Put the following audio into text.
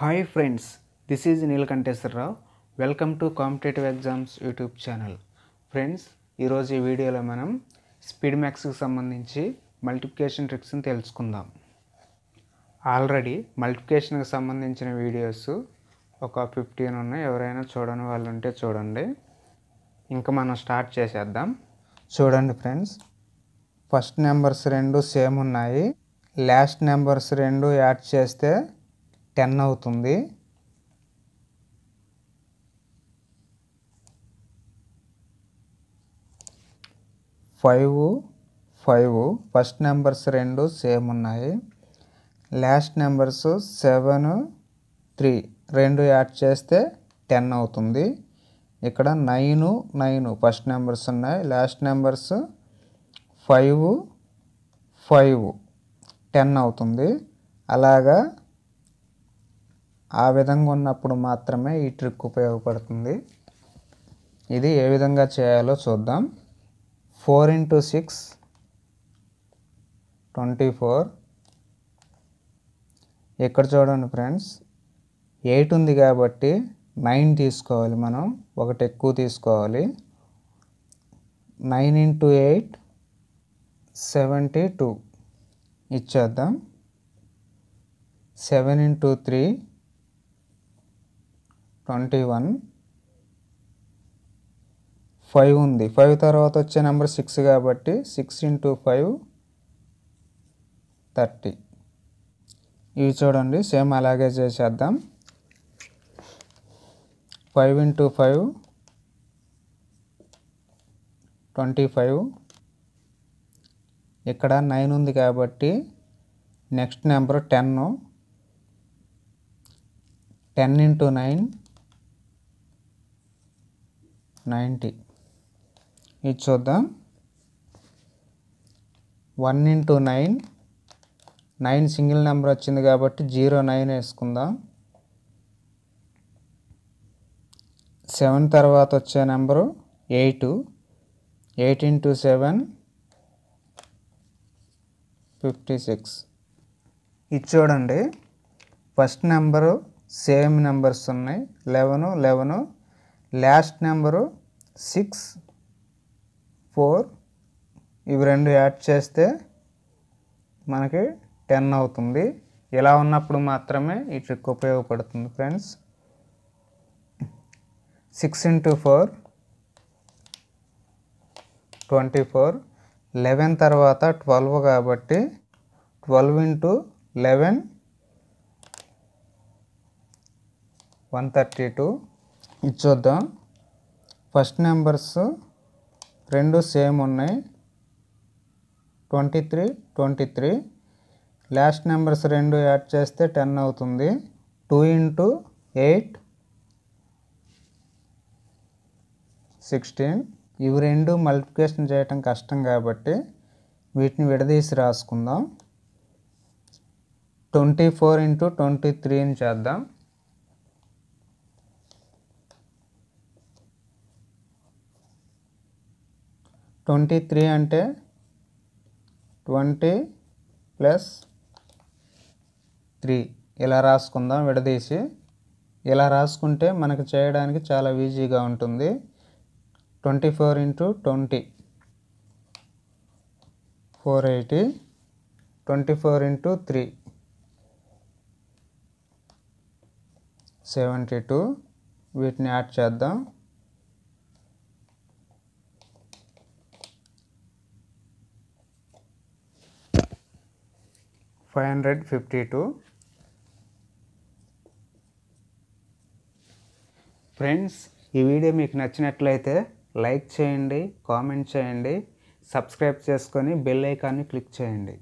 hi friends this is Neelakanteswararao welcome to competitive exams YouTube channel friends ఈరోజు ఈ వీడియోలో మనం స్పీడ్ మ్యాక్స్కి సంబంధించి మల్టిప్లికేషన్ ట్రిక్స్ని తెలుసుకుందాం ఆల్రెడీ మల్టిప్లికేషన్కి సంబంధించిన వీడియోస్ ఒక ఫిఫ్టీన్ ఉన్నాయి ఎవరైనా చూడని వాళ్ళు ఉంటే చూడండి ఇంకా మనం స్టార్ట్ చేసేద్దాం చూడండి ఫ్రెండ్స్ ఫస్ట్ నెంబర్స్ రెండు సేమ్ ఉన్నాయి లాస్ట్ నెంబర్స్ రెండు యాడ్ చేస్తే టెన్ అవుతుంది ఫైవ్ ఫైవ్ ఫస్ట్ నెంబర్స్ రెండు సేమ్ ఉన్నాయి లాస్ట్ నెంబర్స్ సెవెన్ త్రీ రెండు యాడ్ చేస్తే టెన్ అవుతుంది ఇక్కడ నైన్ నైన్ ఫస్ట్ నెంబర్స్ ఉన్నాయి last numbers five five ten అవుతుంది అలాగా ఆ విధంగా ఉన్నప్పుడు మాత్రమే ఈ ట్రిక్ ఉపయోగపడుతుంది ఇది ఏ విధంగా చేయాలో చూద్దాం four into six twenty four ఇక్కడ చూడండి ఫ్రెండ్స్ ఎయిట్ ఉంది కాబట్టి నైన్ తీసుకోవాలి మనం ఒకటి ఎక్కువ తీసుకోవాలి nine into eight seventy two ఇచ్చేద్దాం seven into three twenty one five ఉంది ఫైవ్ తర్వాత వచ్చే నెంబర్ సిక్స్ కాబట్టి సిక్స్ ఇంటూ ఫైవ్ థర్టీ ఇవి చూడండి సేమ్ అలాగే చేసేద్దాం five into five twenty five ఇక్కడ నైన్ ఉంది కాబట్టి next number ten ten into nine ninety ఇది చూద్దాం one into nine nine single number వచ్చింది కాబట్టి జీరో నైన్ వేసుకుందాం సెవెన్ తర్వాత వచ్చే number eight eight into seven fifty six ఇది చూడండి ఫస్ట్ నెంబరు సేమ్ నెంబర్స్ ఉన్నాయి eleven eleven last number six four ఇవి రెండు యాడ్ చేస్తే మనకి టెన్ అవుతుంది ఇలా ఉన్నప్పుడు మాత్రమే ఈ ట్రిక్ ఉపయోగపడుతుంది friends six into four twenty four eleven తర్వాత ట్వెల్వ్ కాబట్టి twelve into eleven one thirty two చూద్దాం ఫస్ట్ నెంబర్స్ రెండు సేమ్ ఉన్నాయి twenty three twenty three last numbers రెండు యాడ్ చేస్తే టెన్ అవుతుంది టూ ఇంటూ ఎయిట్ సిక్స్టీన్ ఇవి రెండు మల్టిప్లికేషన్ చేయటం కష్టం కాబట్టి వీటిని విడదీసి రాసుకుందాం ట్వంటీ ఫోర్ ఇంటూ ట్వంటీ త్రీని చేద్దాం ట్వంటీ త్రీ అంటే ట్వంటీ ప్లస్ త్రీ ఇలా రాసుకుందాం విడదీసి ఇలా రాసుకుంటే మనకు చేయడానికి చాలా ఈజీగా ఉంటుంది twenty four into twenty four eighty twenty four into three seventy two వీటిని యాడ్ చేద్దాం five hundred fifty two friends ఈ వీడియో మీకు నచ్చినట్లయితే లైక్ చేయండి కామెంట్ చేయండి సబ్స్క్రైబ్ చేసుకొని బెల్ ఐకాన్ని క్లిక్ చేయండి